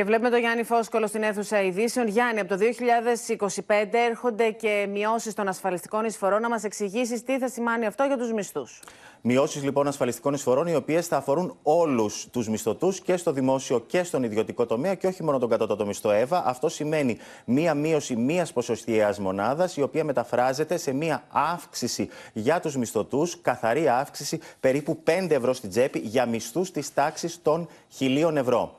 Και βλέπουμε τον Γιάννη Φώσκολο στην αίθουσα ειδήσεων. Γιάννη, από το 2025 έρχονται και μειώσεις των ασφαλιστικών εισφορών. Να μας εξηγήσεις τι θα σημάνει αυτό για τους μισθούς. Μειώσεις λοιπόν ασφαλιστικών εισφορών, οι οποίες θα αφορούν όλους τους μισθωτούς και στο δημόσιο και στον ιδιωτικό τομέα και όχι μόνο τον κατώτατο μισθό ΕΒΑ. Αυτό σημαίνει μία μείωση μίας ποσοστιαίας μονάδας, η οποία μεταφράζεται σε μία αύξηση για τους μισθωτούς, καθαρή αύξηση περίπου 5 ευρώ στην τσέπη για μισθούς της τάξης των 1000 ευρώ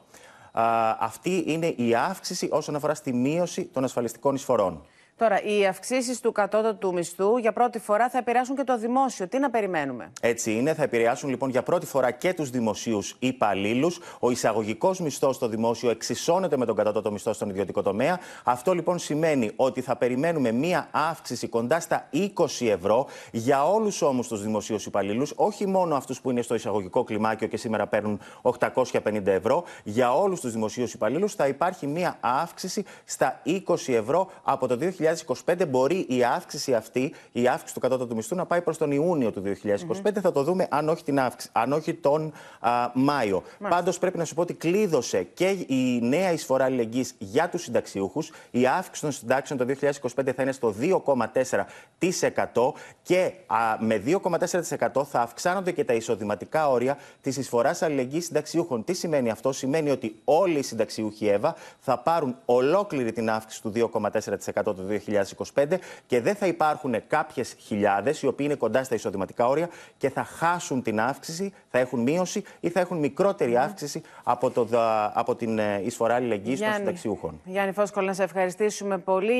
αυτή είναι η αύξηση όσον αφορά στη μείωση των ασφαλιστικών εισφορών. Τώρα, οι αυξήσεις του κατώτατου μισθού για πρώτη φορά θα επηρεάσουν και το δημόσιο. Τι να περιμένουμε. Έτσι είναι. Θα επηρεάσουν λοιπόν για πρώτη φορά και τους δημοσίους υπαλλήλους. Ο εισαγωγικός μισθός στο δημόσιο εξισώνεται με τον κατώτατο μισθό στον ιδιωτικό τομέα. Αυτό λοιπόν σημαίνει ότι θα περιμένουμε μία αύξηση κοντά στα 20 ευρώ για όλους όμως τους δημοσίους υπαλλήλους. Όχι μόνο αυτούς που είναι στο εισαγωγικό κλιμάκιο και σήμερα παίρνουν 850 ευρώ. Για όλους τους δημοσίους υπαλλήλους θα υπάρχει μία αύξηση στα 20 ευρώ από το 2020. 2025 μπορεί η αύξηση αυτή, η αύξηση του κατώτατου μισθού να πάει προς τον Ιούνιο του 2025. Θα το δούμε αν όχι, την αύξηση αν όχι τον μαιο Πάντως πρέπει να σου πω ότι κλείδωσε και η νέα εισφορά αλληλεγγύης για τους συνταξιούχους. Η αύξηση των συντάξεων το 2025 θα είναι στο 2,4% και με 2,4% θα αυξάνονται και τα εισοδηματικά όρια της εισφοράς αλληλεγγύης συνταξιούχων. Τι σημαίνει αυτό, Σημαίνει ότι όλοι οι συνταξιούχοι ΕΒΑ θα πάρουν ολόκληρη την αύξηση του 2,4% το 2025 2025 και δεν θα υπάρχουν κάποιες χιλιάδες οι οποίοι είναι κοντά στα εισοδηματικά όρια και θα χάσουν την αύξηση, θα έχουν μείωση ή θα έχουν μικρότερη ναι. αύξηση από, το, από την ε, εισφορά αλληλεγγύης των συνταξιούχων. Γιάννη Φώσκολ, να σε ευχαριστήσουμε πολύ.